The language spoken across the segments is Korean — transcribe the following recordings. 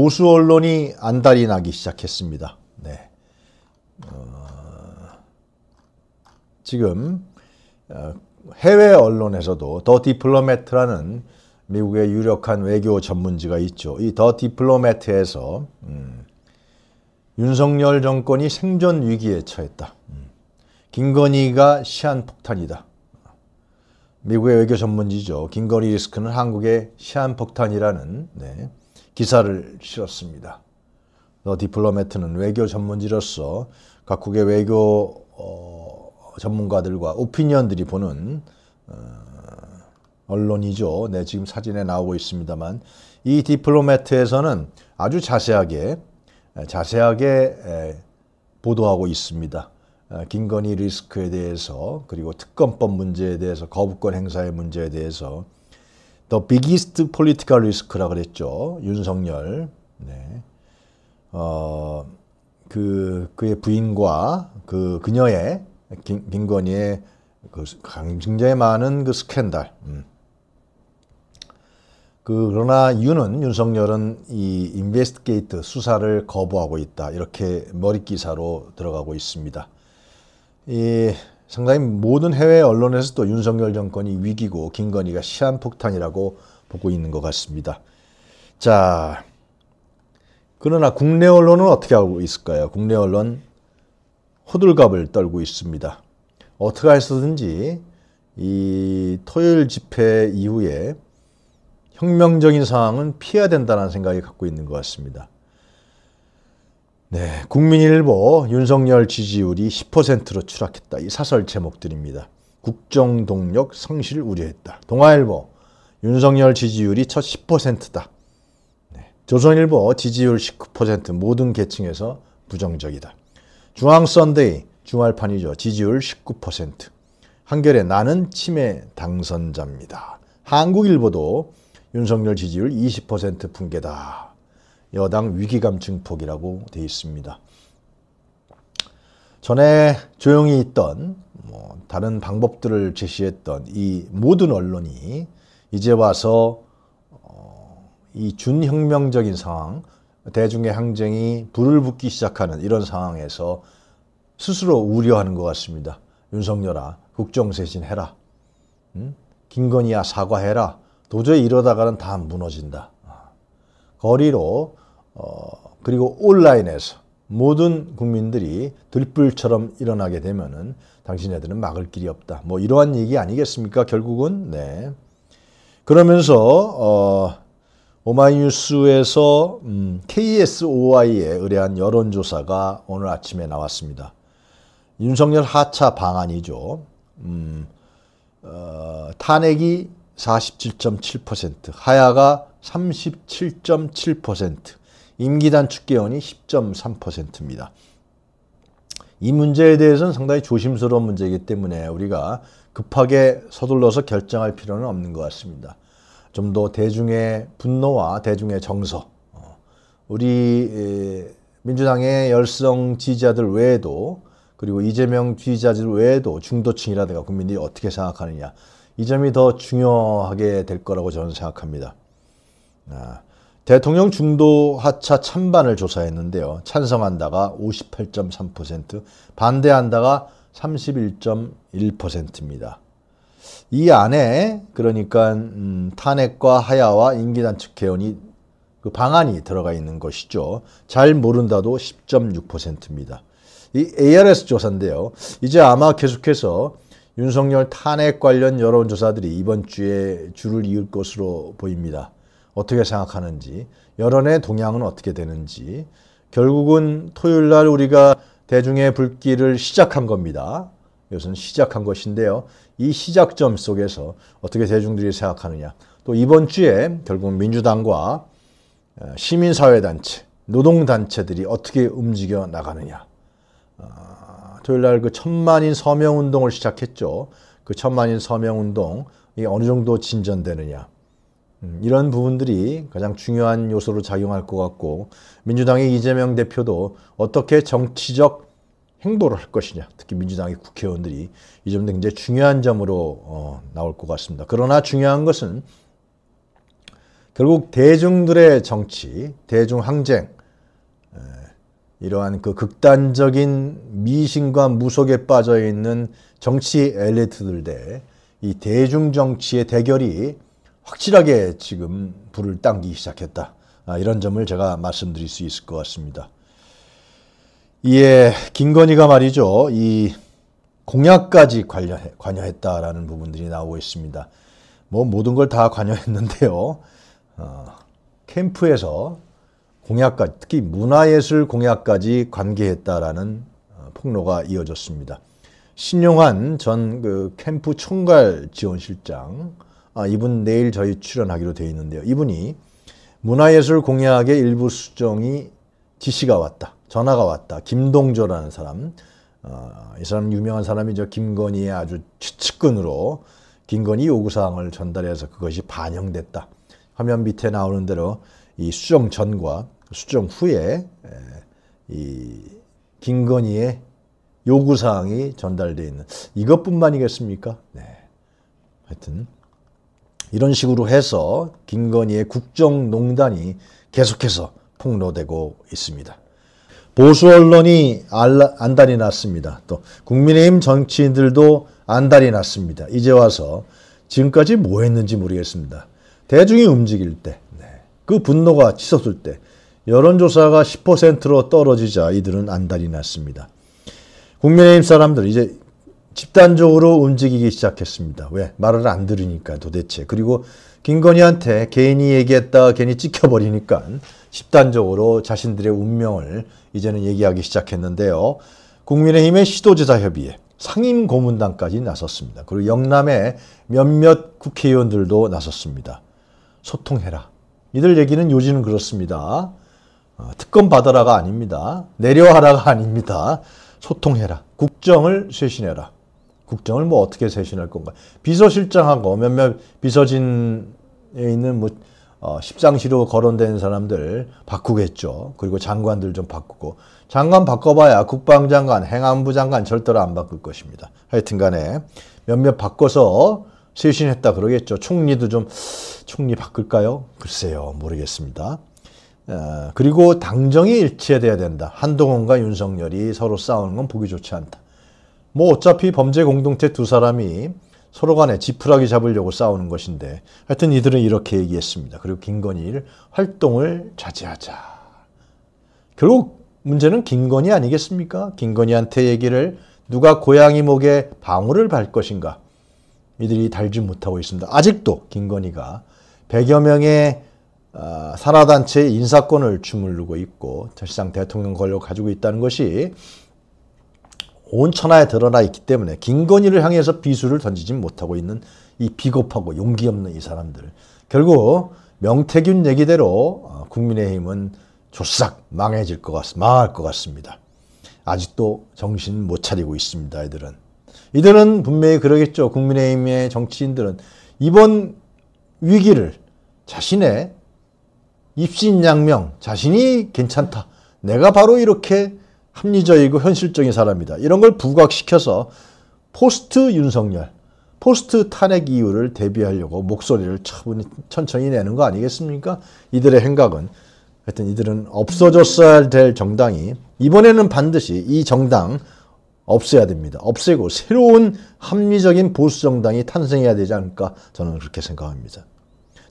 보수 언론이 안달이 나기 시작했습니다. 네. 어, 지금 어, 해외 언론에서도 더 디플로매트라는 미국의 유력한 외교 전문지가 있죠. 이더 디플로매트에서 음, 윤석열 정권이 생존 위기에 처했다. 음, 김건희가 시한폭탄이다. 미국의 외교 전문지죠. 김건희 리스크는 한국의 시한폭탄이라는 네. 기사를 실었습니다. 더 디플로매트는 외교 전문지로서 각국의 외교 어, 전문가들과 오피니언들이 보는 어, 언론이죠. 네, 지금 사진에 나오고 있습니다만 이 디플로매트에서는 아주 자세하게 자세하게 보도하고 있습니다. 어, 김건희 리스크에 대해서 그리고 특검법 문제에 대해서 거부권 행사의 문제에 대해서 The biggest political risk라 그랬죠. 윤석열. 네. 어, 그, 그의 부인과 그 그녀의, 김, 김건희의 그 굉장히 많은 그 스캔들. 음. 그, 그러나 이 윤은, 윤석열은 이인베스트게이트 수사를 거부하고 있다. 이렇게 머릿기사로 들어가고 있습니다. 이 상당히 모든 해외 언론에서 또 윤석열 정권이 위기고 김건희가 시한폭탄이라고 보고 있는 것 같습니다. 자, 그러나 국내 언론은 어떻게 하고 있을까요? 국내 언론 호들갑을 떨고 있습니다. 어떻게 해서든지 이 토요일 집회 이후에 혁명적인 상황은 피해야 된다는 생각이 갖고 있는 것 같습니다. 네, 국민일보 윤석열 지지율이 10%로 추락했다. 이 사설 제목들입니다. 국정동력 성실 우려했다. 동아일보 윤석열 지지율이 첫 10%다. 네, 조선일보 지지율 19% 모든 계층에서 부정적이다. 중앙선데이 중말판이죠 지지율 19% 한결에 나는 치매 당선자입니다. 한국일보도 윤석열 지지율 20% 붕괴다. 여당 위기감 증폭이라고 되어 있습니다. 전에 조용히 있던 뭐 다른 방법들을 제시했던 이 모든 언론이 이제 와서 어, 이 준혁명적인 상황, 대중의 항쟁이 불을 붙기 시작하는 이런 상황에서 스스로 우려하는 것 같습니다. 윤석열아, 국정세신 해라. 응? 음? 김건희야, 사과해라. 도저히 이러다가는 다 무너진다. 거리로 어, 그리고 온라인에서 모든 국민들이 들불처럼 일어나게 되면은 당신네들은 막을 길이 없다. 뭐 이러한 얘기 아니겠습니까? 결국은 네. 그러면서 어, 오마이뉴스에서 음, KSOI에 의뢰한 여론조사가 오늘 아침에 나왔습니다. 윤석열 하차 방안이죠. 음, 어, 탄핵이 47.7%, 하야가 37.7%, 임기단축 개헌이 10.3%입니다. 이 문제에 대해서는 상당히 조심스러운 문제이기 때문에 우리가 급하게 서둘러서 결정할 필요는 없는 것 같습니다. 좀 더 대중의 분노와 대중의 정서, 어, 우리 민주당의 열성 지지자들 외에도 그리고 이재명 지지자들 외에도 중도층이라든가 국민들이 어떻게 생각하느냐 이 점이 더 중요하게 될 거라고 저는 생각합니다. 아, 대통령 중도 하차 찬반을 조사했는데요. 찬성한다가 58.3%, 반대한다가 31.1%입니다. 이 안에 그러니까 음, 탄핵과 하야와 임기단축 개헌이 그 방안이 들어가 있는 것이죠. 잘 모른다도 10.6%입니다. 이 ARS 조사인데요. 이제 아마 계속해서 윤석열 탄핵 관련 여론조사들이 이번 주에 줄을 이을 것으로 보입니다. 어떻게 생각하는지, 여론의 동향은 어떻게 되는지, 결국은 토요일 날 우리가 대중의 불길을 시작한 겁니다. 이것은 시작한 것인데요. 이 시작점 속에서 어떻게 대중들이 생각하느냐. 또 이번 주에 결국 민주당과 어, 시민사회단체, 노동단체들이 어떻게 움직여 나가느냐. 어, 토요일 날그 천만인 서명 운동을 시작했죠. 그 천만인 서명 운동이 어느 정도 진전되느냐. 음, 이런 부분들이 가장 중요한 요소로 작용할 것 같고 민주당의 이재명 대표도 어떻게 정치적 행보를 할 것이냐 특히 민주당의 국회의원들이 이 점도 굉장히 중요한 점으로 어, 나올 것 같습니다. 그러나 중요한 것은 결국 대중들의 정치, 대중항쟁 이러한 그 극단적인 미신과 무속에 빠져 있는 정치 엘리트들 대 이 대중 정치의 대결이 확실하게 지금 불을 당기기 시작했다. 아, 이런 점을 제가 말씀드릴 수 있을 것 같습니다. 이에 김건희가 말이죠. 이 공약까지 관여해, 관여했다라는 부분들이 나오고 있습니다. 뭐 모든 걸 다 관여했는데요. 어, 캠프에서 공약까지 특히 문화예술 공약까지 관계했다라는 어, 폭로가 이어졌습니다. 신용환 전그 캠프 총괄 지원실장 아, 이분 내일 저희 출연하기로 되어 있는데요. 이분이 문화예술 공약의 일부 수정이 지시가 왔다. 전화가 왔다. 김동조라는 사람. 어, 이 사람 유명한 사람이죠. 김건희의 아주 측근으로 김건희 요구사항을 전달해서 그것이 반영됐다. 화면 밑에 나오는 대로 이 수정 전과 수정 후에 이 김건희의 요구 사항이 전달되어 있는 이것뿐만이겠습니까? 네. 하여튼 이런 식으로 해서 김건희의 국정농단이 계속해서 폭로되고 있습니다. 보수 언론이 안달이 났습니다. 또 국민의힘 정치인들도 안달이 났습니다. 이제 와서 지금까지 뭐 했는지 모르겠습니다. 대중이 움직일 때 네. 그 분노가 치솟을 때 여론조사가 10%로 떨어지자 이들은 안달이 났습니다. 국민의힘 사람들 이제 집단적으로 움직이기 시작했습니다. 왜? 말을 안 들으니까 도대체. 그리고 김건희한테 괜히 얘기했다 괜히 찍혀버리니까 집단적으로 자신들의 운명을 이제는 얘기하기 시작했는데요. 국민의힘의 시도지사협의회 상임 고문단까지 나섰습니다. 그리고 영남의 몇몇 국회의원들도 나섰습니다. 소통해라. 이들 얘기는 요지는 그렇습니다. 어, 특검 받아라가 아닙니다. 내려하라가 아닙니다. 소통해라. 국정을 쇄신해라. 국정을 뭐 어떻게 쇄신할 건가. 비서실장하고 몇몇 비서진에 있는 뭐 어, 십상시로 거론된 사람들 바꾸겠죠. 그리고 장관들 좀 바꾸고 장관 바꿔봐야 국방장관, 행안부 장관 절대로 안 바꿀 것입니다. 하여튼간에 몇몇 바꿔서 쇄신했다 그러겠죠. 총리도 좀 총리 바꿀까요? 글쎄요. 모르겠습니다. 그리고 당정이 일치해야 된다. 한동훈과 윤석열이 서로 싸우는 건 보기 좋지 않다. 뭐 어차피 범죄 공동체 두 사람이 서로 간에 지푸라기 잡으려고 싸우는 것인데 하여튼 이들은 이렇게 얘기했습니다. 그리고 김건희를 활동을 자제하자. 결국 문제는 김건희 아니겠습니까? 김건희한테 얘기를 누가 고양이 목에 방울을 밟 것인가? 이들이 달지 못하고 있습니다. 아직도 김건희가 100여 명의 아, 사라단체의 인사권을 주물르고 있고 사실상 대통령 권력 가지고 있다는 것이 온 천하에 드러나 있기 때문에 김건희를 향해서 비수를 던지지 못하고 있는 이 비겁하고 용기 없는 이 사람들 결국 명태균 얘기대로 어, 국민의힘은 조싹 망해질 것 같, 망할 것 같습니다. 아직도 정신 못 차리고 있습니다. 애들은 이들은 분명히 그러겠죠. 국민의힘의 정치인들은 이번 위기를 자신의 입신양명, 자신이 괜찮다. 내가 바로 이렇게 합리적이고 현실적인 사람이다. 이런 걸 부각시켜서 포스트 윤석열, 포스트 탄핵 이유를 대비하려고 목소리를 차분히 천천히 내는 거 아니겠습니까? 이들의 행각은 하여튼 이들은 없어졌어야 될 정당이 이번에는 반드시 이 정당 없애야 됩니다. 없애고 새로운 합리적인 보수 정당이 탄생해야 되지 않을까 저는 그렇게 생각합니다.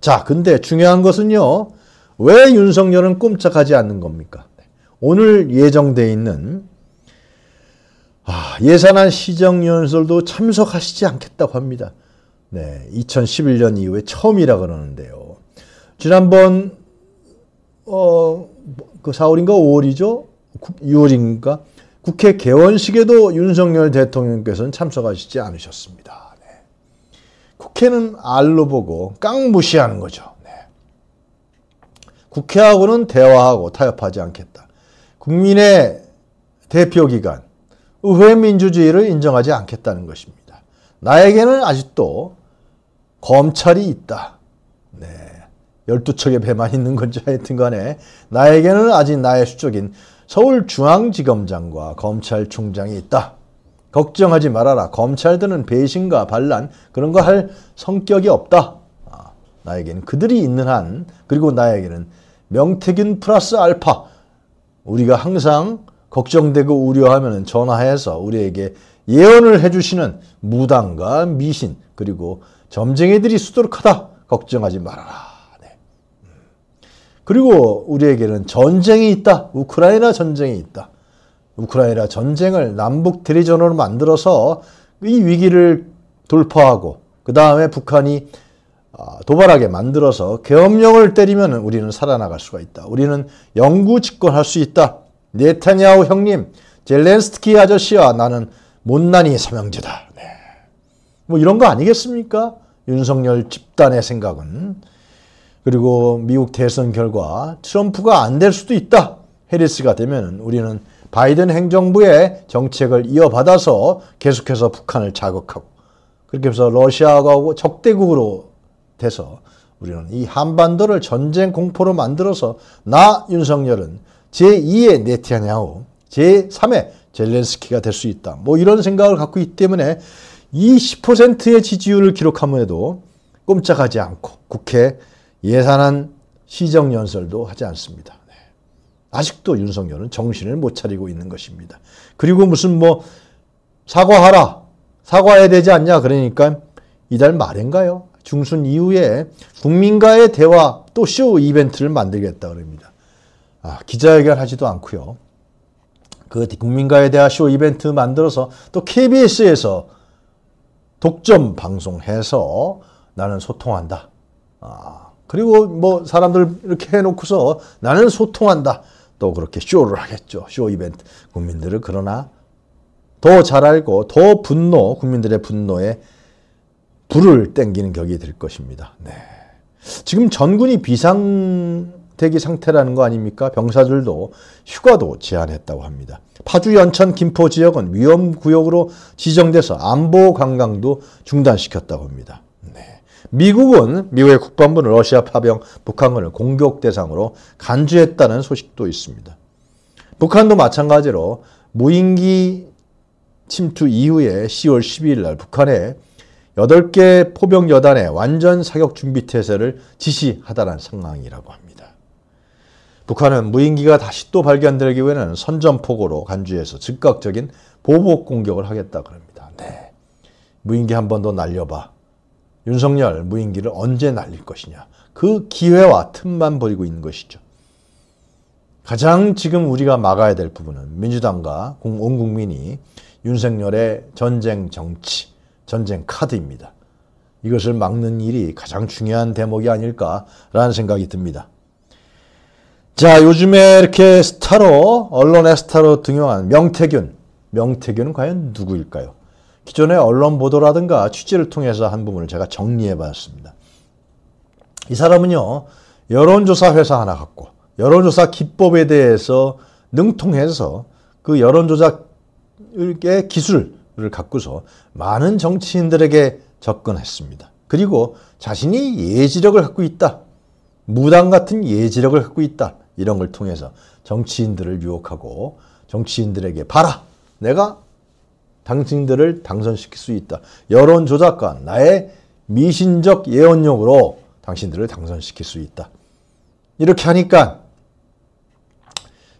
자, 근데 중요한 것은요. 왜 윤석열은 꼼짝하지 않는 겁니까? 네. 오늘 예정돼 있는 아, 예산안 시정연설도 참석하시지 않겠다고 합니다. 네, 2011년 이후에 처음이라 그러는데요. 지난번 어, 뭐, 그 4월인가 5월이죠? 6월인가? 국회 개원식에도 윤석열 대통령께서는 참석하시지 않으셨습니다. 네. 국회는 알로 보고 깡 무시하는 거죠. 네. 국회하고는 대화하고 타협하지 않겠다. 국민의 대표기관, 의회 민주주의를 인정하지 않겠다는 것입니다. 나에게는 아직도 검찰이 있다. 네. 12척의 배만 있는 건지 하여튼 간에 나에게는 아직 나의 수적인 서울중앙지검장과 검찰총장이 있다. 걱정하지 말아라. 검찰들은 배신과 반란 그런 거 할 성격이 없다. 아, 나에게는 그들이 있는 한 그리고 나에게는 명태균 플러스 알파 우리가 항상 걱정되고 우려하면 전화해서 우리에게 예언을 해주시는 무당과 미신 그리고 점쟁이들이 수두룩하다. 걱정하지 말아라. 그리고 우리에게는 전쟁이 있다. 우크라이나 전쟁이 있다. 우크라이나 전쟁을 남북 대리전으로 만들어서 이 위기를 돌파하고 그 다음에 북한이 아, 도발하게 만들어서 계엄령을 때리면 우리는 살아나갈 수가 있다. 우리는 영구 집권할 수 있다. 네타냐후 형님, 젤렌스키 아저씨와 나는 못난이 사명제다 네. 뭐 이런 거 아니겠습니까? 윤석열 집단의 생각은. 그리고 미국 대선 결과 트럼프가 안 될 수도 있다. 해리스가 되면 우리는 바이든 행정부의 정책을 이어받아서 계속해서 북한을 자극하고 그렇게 해서 러시아가 적대국으로 돼서 우리는 이 한반도를 전쟁 공포로 만들어서 나 윤석열은 제2의 네티아냐후 제3의 젤렌스키가 될 수 있다. 뭐 이런 생각을 갖고 있기 때문에 이 10%의 지지율을 기록함에도 꼼짝하지 않고 국회 예산안 시정연설도 하지 않습니다. 네. 아직도 윤석열은 정신을 못 차리고 있는 것입니다. 그리고 무슨 뭐 사과하라 사과해야 되지 않냐 그러니까 이달 말인가요? 중순 이후에 국민과의 대화 또 쇼 이벤트를 만들겠다 그럽니다. 아, 기자회견 하지도 않고요. 그 국민과의 대화 쇼 이벤트 만들어서 또 KBS에서 독점 방송해서 나는 소통한다. 아, 그리고 뭐 사람들 이렇게 해놓고서 나는 소통한다. 또 그렇게 쇼를 하겠죠. 쇼 이벤트. 국민들을 그러나 더 잘 알고 더 분노, 국민들의 분노에 불을 땡기는 격이 될 것입니다. 네. 지금 전군이 비상대기 상태라는 거 아닙니까? 병사들도 휴가도 제한했다고 합니다. 파주, 연천, 김포 지역은 위험구역으로 지정돼서 안보 관광도 중단시켰다고 합니다. 미국은 미국의 국방부는 러시아 파병 북한군을 공격 대상으로 간주했다는 소식도 있습니다. 북한도 마찬가지로 무인기 침투 이후에 10월 12일 날 북한에 8개 포병 여단의 완전 사격 준비 태세를 지시하다는 상황이라고 합니다. 북한은 무인기가 다시 또 발견되기 위해는 선전포고로 간주해서 즉각적인 보복 공격을 하겠다 고합니다 네. 무인기 한 번 더 날려봐. 윤석열 무인기를 언제 날릴 것이냐. 그 기회와 틈만 버리고 있는 것이죠. 가장 지금 우리가 막아야 될 부분은 민주당과 온 국민이 윤석열의 전쟁 정치, 전쟁 카드입니다. 이것을 막는 일이 가장 중요한 대목이 아닐까라는 생각이 듭니다. 자, 요즘에 이렇게 스타로, 언론의 스타로 등용한 명태균. 명태균은 과연 누구일까요? 기존의 언론 보도라든가 취재를 통해서 한 부분을 제가 정리해 봤습니다. 이 사람은요, 여론조사 회사 하나 갖고, 여론조사 기법에 대해서 능통해서 그 여론조작의 기술을 갖고서 많은 정치인들에게 접근했습니다. 그리고 자신이 예지력을 갖고 있다. 무당 같은 예지력을 갖고 있다. 이런 걸 통해서 정치인들을 유혹하고 정치인들에게 봐라. 내가 당신들을 당선시킬 수 있다. 여론 조작과 나의 미신적 예언력으로 당신들을 당선시킬 수 있다. 이렇게 하니까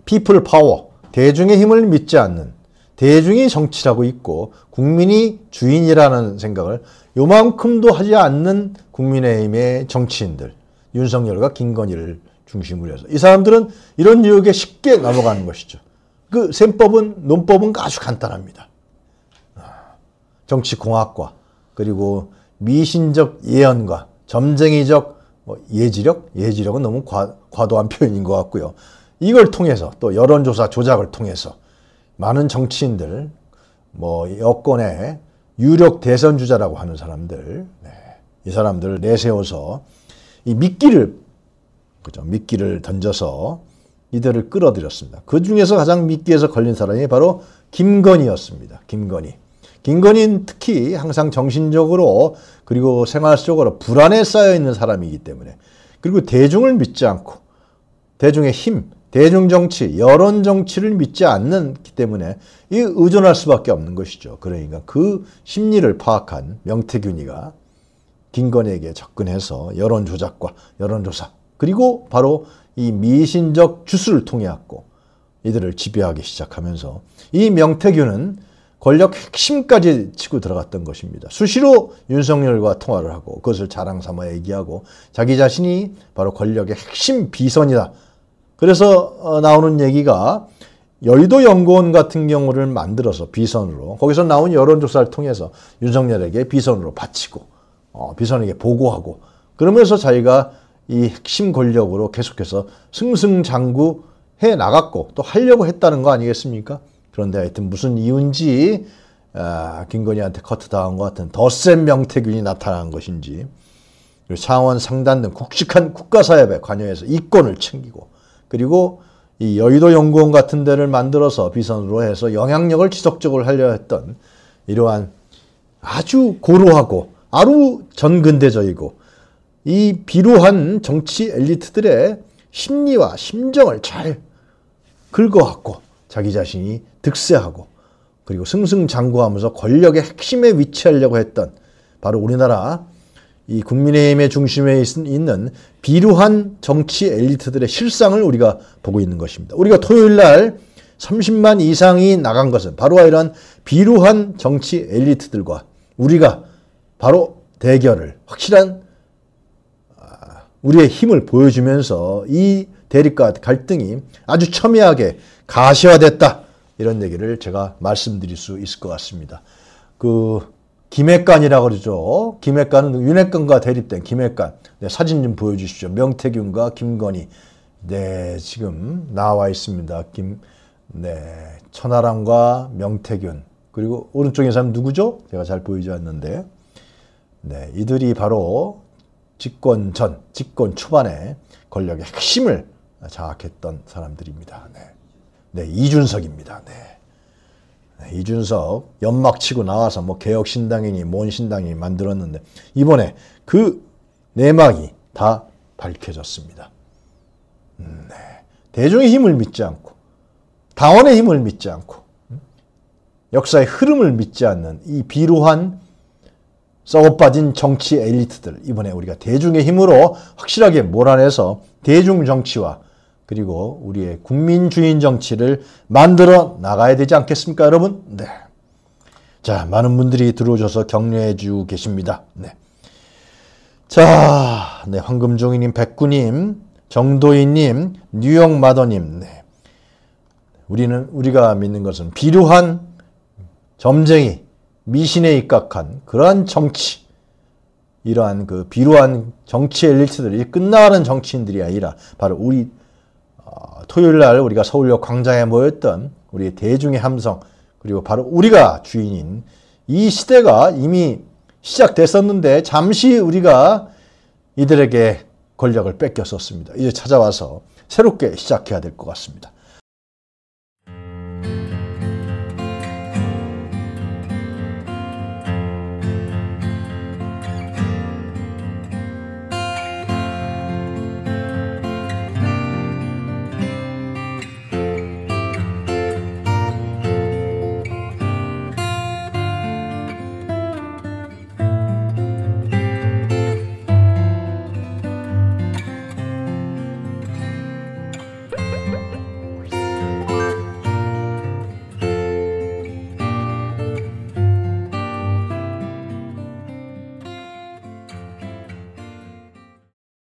피플 파워, 대중의 힘을 믿지 않는 대중이 정치라고 있고 국민이 주인이라는 생각을 요만큼도 하지 않는 국민의힘의 정치인들 윤석열과 김건희를 중심으로 해서 이 사람들은 이런 유혹에 쉽게 넘어가는 것이죠. 그 셈법은 논법은 아주 간단합니다. 정치공학과 그리고 미신적 예언과 점쟁이적 뭐 예지력? 예지력은 너무 과, 과도한 표현인 것 같고요. 이걸 통해서 또 여론조사 조작을 통해서 많은 정치인들, 뭐 여권의 유력 대선주자라고 하는 사람들, 네, 이 사람들을 내세워서 이 미끼를, 그죠. 미끼를 던져서 이들을 끌어들였습니다. 그 중에서 가장 미끼에서 걸린 사람이 바로 김건희였습니다. 김건희. 김건희는 특히 항상 정신적으로 그리고 생활 속으로 불안에 쌓여 있는 사람이기 때문에 그리고 대중을 믿지 않고 대중의 힘, 대중정치, 여론정치를 믿지 않기 는 때문에 이 의존할 수밖에 없는 것이죠. 그러니까 그 심리를 파악한 명태균이가 김건희에게 접근해서 여론조작과 여론조사 그리고 바로 이 미신적 주술을 통해 갖고 이들을 지배하기 시작하면서 이 명태균은 권력 핵심까지 치고 들어갔던 것입니다. 수시로 윤석열과 통화를 하고 그것을 자랑 삼아 얘기하고 자기 자신이 바로 권력의 핵심 비선이다. 그래서 어, 나오는 얘기가 여의도 연구원 같은 경우를 만들어서 비선으로 거기서 나온 여론조사를 통해서 윤석열에게 비선으로 바치고 어, 비선에게 보고하고 그러면서 자기가 이 핵심 권력으로 계속해서 승승장구 해 나갔고 또 하려고 했다는 거 아니겠습니까? 그런데 하여튼 무슨 이유인지 아, 김건희한테 커트당한 것 같은 더센 명태균이 나타난 것인지 그리고 상원 상단 등국직한 국가사업에 관여해서 이권을 챙기고 그리고 이 여의도 연구원 같은 데를 만들어서 비선으로 해서 영향력을 지속적으로 하려 했던 이러한 아주 고루하고 아주 전근대적이고 이 비루한 정치 엘리트들의 심리와 심정을 잘 긁어왔고 자기 자신이 득세하고 그리고 승승장구하면서 권력의 핵심에 위치하려고 했던 바로 우리나라 이 국민의힘의 중심에 있는 비루한 정치 엘리트들의 실상을 우리가 보고 있는 것입니다. 우리가 토요일 날 30만 이상이 나간 것은 바로 이러한 비루한 정치 엘리트들과 우리가 바로 대결을 확실한 아, 우리의 힘을 보여주면서 이 대립과 갈등이 아주 첨예하게 가시화됐다. 이런 얘기를 제가 말씀드릴 수 있을 것 같습니다. 그 김해관이라고 그러죠. 김해관은 윤해관과 대립된 김해관. 네, 사진 좀보여주시죠 명태균과 김건희. 네, 지금 나와 있습니다. 김, 네, 천하랑과 명태균. 그리고 오른쪽에 사람 누구죠? 제가 잘 보이지 않는데. 네, 이들이 바로 집권 전, 집권 초반에 권력의 핵심을 자악했던 사람들입니다. 네. 네, 이준석입니다. 네. 네. 이준석 연막 치고 나와서 뭐 개혁신당이니 뭔신당이 만들었는데 이번에 그 내막이 네 다 밝혀졌습니다. 음, 네. 대중의 힘을 믿지 않고 당원의 힘을 믿지 않고 음? 역사의 흐름을 믿지 않는 이 비루한 썩어빠진 정치 엘리트들 이번에 우리가 대중의 힘으로 확실하게 몰아내서 대중 정치와 그리고 우리의 국민주인 정치를 만들어 나가야 되지 않겠습니까, 여러분? 네. 자, 많은 분들이 들어오셔서 격려해 주고 계십니다. 네. 자, 네, 황금종이님, 백구님, 정도희님, 뉴욕 마더님, 네. 우리는, 우리가 믿는 것은 비루한 점쟁이, 미신에 입각한 그러한 정치, 이러한 그 비루한 정치 엘리트들이 끝나가는 정치인들이 아니라 바로 우리 어, 토요일 날 우리가 서울역 광장에 모였던 우리 대중의 함성 그리고 바로 우리가 주인인 이 시대가 이미 시작됐었는데 잠시 우리가 이들에게 권력을 뺏겼었습니다. 이제 찾아와서 새롭게 시작해야 될 것 같습니다.